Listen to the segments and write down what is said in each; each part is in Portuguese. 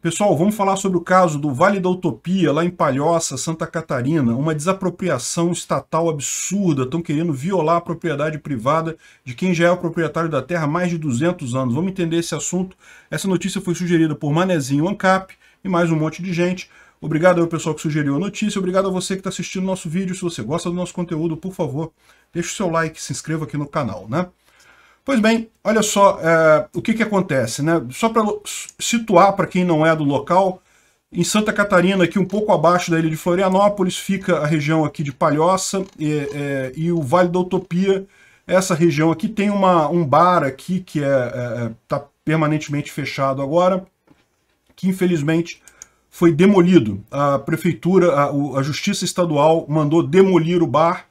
Pessoal, vamos falar sobre o caso do Vale da Utopia, lá em Palhoça, Santa Catarina. Uma desapropriação estatal absurda. Estão querendo violar a propriedade privada de quem já é o proprietário da terra há mais de 200 anos. Vamos entender esse assunto. Essa notícia foi sugerida por Manezinho Ancap e mais um monte de gente. Obrigado ao pessoal que sugeriu a notícia. Obrigado a você que está assistindo nosso vídeo. Se você gosta do nosso conteúdo, por favor, deixe o seu like, se inscreva aqui no canal, né? Pois bem, olha só é, o que, que acontece, né? Só para situar para quem não é do local, em Santa Catarina, aqui um pouco abaixo da ilha de Florianópolis, fica a região aqui de Palhoça e, é, e o Vale da Utopia. Essa região aqui tem uma, um bar aqui que é, é, é tá permanentemente fechado agora, que infelizmente foi demolido. A prefeitura, a, a justiça estadual mandou demolir o bar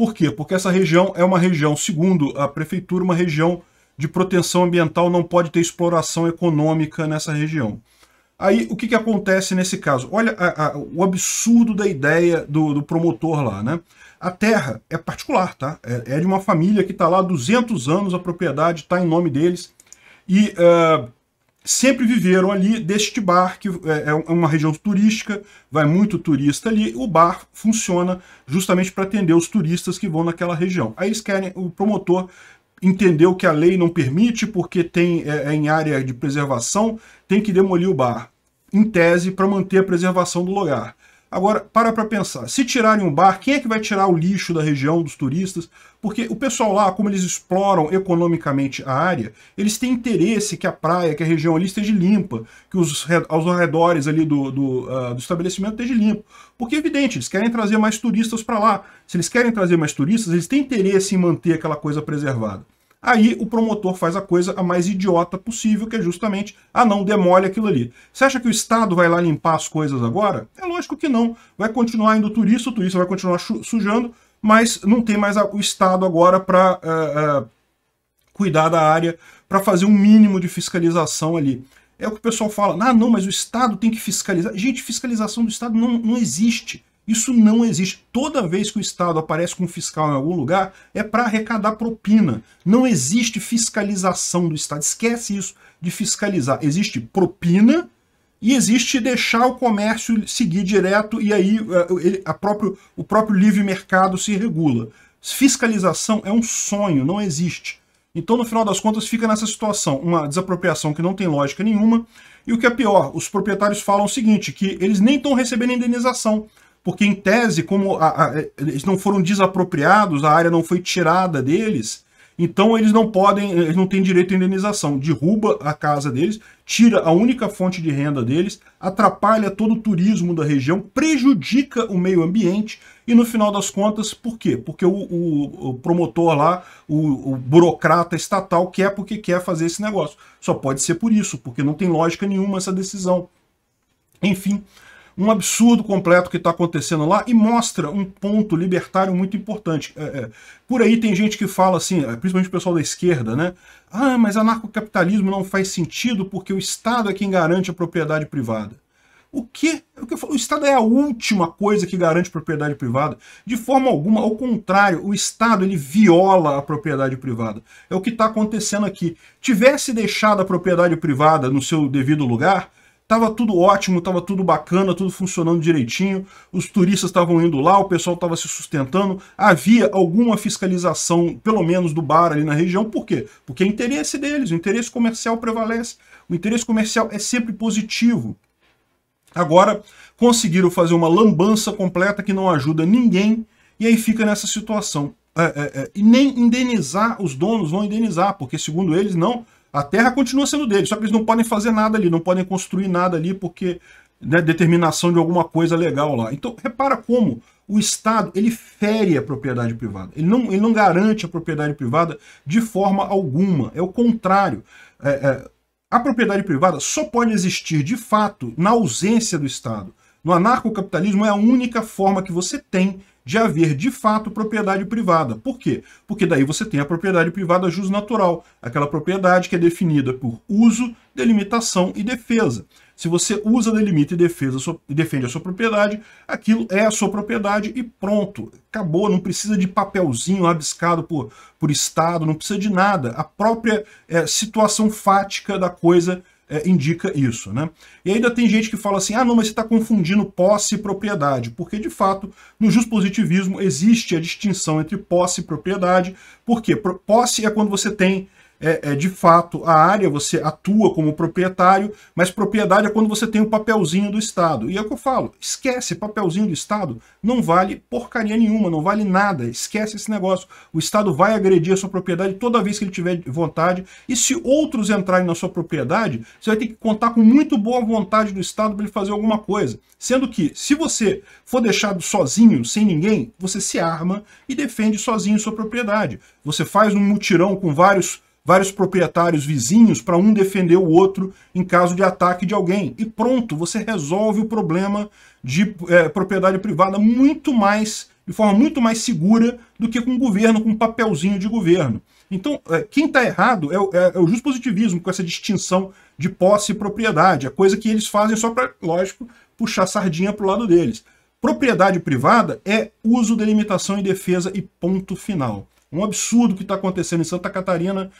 por quê? Porque essa região é uma região, segundo a prefeitura, uma região de proteção ambiental, não pode ter exploração econômica nessa região. Aí, o que, que acontece nesse caso? Olha a, a, o absurdo da ideia do, do, promotor lá, né? A terra é particular, tá? É, é de uma família que está lá há 200 anos, a propriedade está em nome deles. E uh, sempre viveram ali deste bar, que é, é, é uma região turística, vai muito turista ali, o bar funciona justamente para atender os turistas que vão naquela região. Aí eles querem, o promotor entendeu que a lei não permite porque tem é, é em área de preservação, tem que demolir o bar, em tese para manter a preservação do lugar. Agora, para para pensar, se tirarem um bar, quem é que vai tirar o lixo da região, dos turistas? Porque o pessoal lá, como eles exploram economicamente a área, eles têm interesse que a praia, que a região ali esteja limpa, que os aos arredores ali do, do, uh, do estabelecimento esteja limpo. Porque é evidente, eles querem trazer mais turistas para lá. Se eles querem trazer mais turistas, eles têm interesse em manter aquela coisa preservada. Aí o promotor faz a coisa a mais idiota possível, que é justamente, ah não, demole aquilo ali. Você acha que o Estado vai lá limpar as coisas agora? É lógico que não. Vai continuar indo turista, o turista vai continuar sujando, mas não tem mais o Estado agora para uh, eh, uh, eh, cuidar da área, para fazer um mínimo de fiscalização ali. É o que o pessoal fala, ah não, mas o Estado tem que fiscalizar. Gente, fiscalização do Estado não, não existe. Isso não existe. Toda vez que o Estado aparece com um fiscal em algum lugar, é para arrecadar propina. Não existe fiscalização do Estado. Esquece isso de fiscalizar. Existe propina e existe deixar o comércio seguir direto e aí eh, a próprio, o próprio livre mercado se regula. Fiscalização é um sonho, não existe. Então, no final das contas, fica nessa situação, uma desapropriação que não tem lógica nenhuma. E o que é pior, os proprietários falam o seguinte, que eles nem estão recebendo indenização, porque em tese, como a, a, é, eles não foram desapropriados, a área não foi tirada deles, então eles não podem, eh, eles não têm direito à indenização. Derruba a casa deles, tira a única fonte de renda deles, atrapalha todo o turismo da região, prejudica o meio ambiente e no final das contas, por quê? Porque o, o, o promotor lá, o, o, burocrata estatal quer porque quer fazer esse negócio. Só pode ser por isso, porque não tem lógica nenhuma essa decisão. Enfim, um absurdo completo que está acontecendo lá e mostra um ponto libertário muito importante. É, é, por aí tem gente que fala assim, é, principalmente o pessoal da esquerda, né? Ah, mas anarcocapitalismo não faz sentido porque o Estado é quem garante a propriedade privada. O que? É o que eu falo? O Estado é a última coisa que garante propriedade privada. De forma alguma, ao contrário, o Estado ele viola a propriedade privada. É o que está acontecendo aqui. Tivesse deixado a propriedade privada no seu devido lugar, Tava tudo ótimo, tava tudo bacana, tudo funcionando direitinho. Os turistas estavam indo lá, o pessoal estava se sustentando. Havia alguma fiscalização, pelo menos do bar ali na região. Por quê? Porque é interesse deles, o interesse comercial prevalece. O interesse comercial é sempre positivo. Agora, conseguiram fazer uma lambança completa que não ajuda ninguém e aí fica nessa situação. É, é, é, e nem indenizar, os donos vão indenizar, porque segundo eles não a terra continua sendo deles, só que eles não podem fazer nada ali, não podem construir nada ali porque né, determinação de alguma coisa legal lá. Então, repara como o Estado ele fere a propriedade privada. Ele não, ele não garante a propriedade privada de forma alguma. É o contrário. É, é, a propriedade privada só pode existir de fato na ausência do Estado. No anarcocapitalismo é a única forma que você tem de haver de fato propriedade privada. Por quê? Porque daí você tem a propriedade privada jus natural, aquela propriedade que é definida por uso, delimitação e defesa. Se você usa, delimita e defesa, e defende a sua propriedade, aquilo é a sua propriedade e pronto. Acabou, não precisa de papelzinho abiscado por, por Estado, não precisa de nada. A própria é, situação fática da coisa é, indica isso. Né? E ainda tem gente que fala assim, ah não, mas você está confundindo posse e propriedade, porque de fato no positivismo existe a distinção entre posse e propriedade, porque posse é quando você tem é, é, de fato a área, você atua como proprietário, mas propriedade é quando você tem o um papelzinho do Estado. E é o que eu falo, esquece, papelzinho do Estado não vale porcaria nenhuma, não vale nada, esquece esse negócio. O Estado vai agredir a sua propriedade toda vez que ele tiver vontade, e se outros entrarem na sua propriedade, você vai ter que contar com muito boa vontade do Estado para ele fazer alguma coisa. Sendo que, se você for deixado sozinho, sem ninguém, você se arma e defende sozinho sua propriedade. Você faz um mutirão com vários vários proprietários vizinhos para um defender o outro em caso de ataque de alguém. E pronto, você resolve o problema de é, propriedade privada muito mais, de forma muito mais segura do que com o governo, com um papelzinho de governo. Então, é, quem está errado é, é, é o juspositivismo, com essa distinção de posse e propriedade. É coisa que eles fazem só para, lógico, puxar sardinha para o lado deles. Propriedade privada é uso, delimitação e defesa e ponto final. Um absurdo que está acontecendo em Santa Catarina.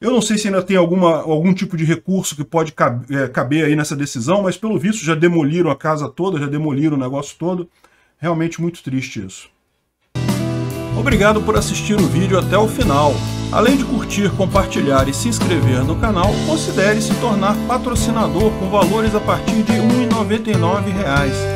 Eu não sei se ainda tem alguma, algum tipo de recurso que pode caber, é, caber aí nessa decisão, mas pelo visto já demoliram a casa toda, já demoliram o negócio todo. Realmente muito triste isso. Obrigado por assistir o vídeo até o final. Além de curtir, compartilhar e se inscrever no canal, considere se tornar patrocinador com valores a partir de R$ 1,99